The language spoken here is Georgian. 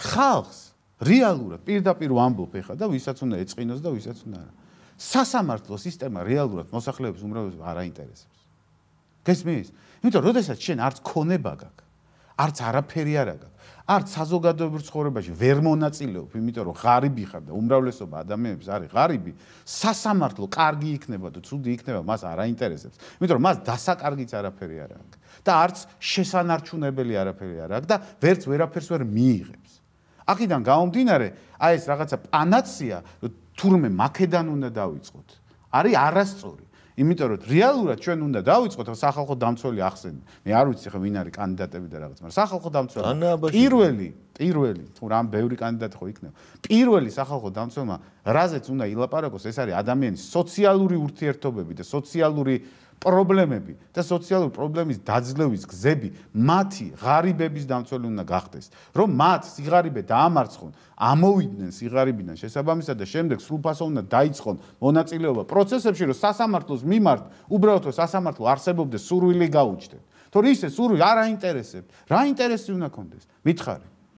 ხალხს რეალურად პირდაპირ ვამბობ ეხა და ვისაც უნდა ეწინოს და ვისაც უნდა არა. სასამართლო სისტემა რეალურად მოსახლეობის უმრავლესობას არ აინტერესებს. გესმის? იმიტომ, როდესაც შენ არც ქონება გაქვს, არც არაფერი არ აქვს, არც საზოგადოებრივ ცხოვრებაში ვერ მონაწილეობ, იმიტომ რომ ღარიბი ხარ და უმრავლესობა ადამიანებს არის ღარიბი, სასამართლო კარგი იქნება და ცუდი იქნება, მას არ აინტერესებს. იმიტომ, რომ მას დასაკარგიც არაფერი არ აქვს და არც შესანარჩუნებელი არაფერი არ აქვს და ვერც ვერაფერს ვერ მიიღებს. აქედან გამომდინარე, აი ეს რაღაცა პანაცია თურმე მაკედან უნდა დაიწყოთ. არის არასწორი. იმიტომ რომ რეალურად ჩვენ უნდა დაიწყოთ სახალხო დამცველი ახსენ. მე არ ვიცი ხო ვინ არის კანდიდატები და რაღაც, მაგრამ სახალხო დამცველი პირველი პირველი თუ რამ ბევრი კანდიდატი ხო იქნება პირველი სახალხო დამცველმა რაზეც უნდა ილაპარაკოს ეს არის ადამიანის სოციალური ურთიერთობები და სოციალური პრობლემები და სოციალური პრობლემის დაძლევის გზები მათი ღარიბების დამცველი უნდა გახდეს რომ მათ სიღარიბე დაამარცხონ ამოვიდნენ სიღარიბიდან შესაბამისად და შემდეგ სრულფასო უნდა დაიწყონ მონაწილეობა პროცესებში რომ სასამართლოს მიმართ უბრალოდ რომ სასამართლო არსებობდეს სურვილი გაუჩნდეთ თორე ისე სურვილი არ აინტერესებს რა ინტერესი უნდა კონდეს მითხარით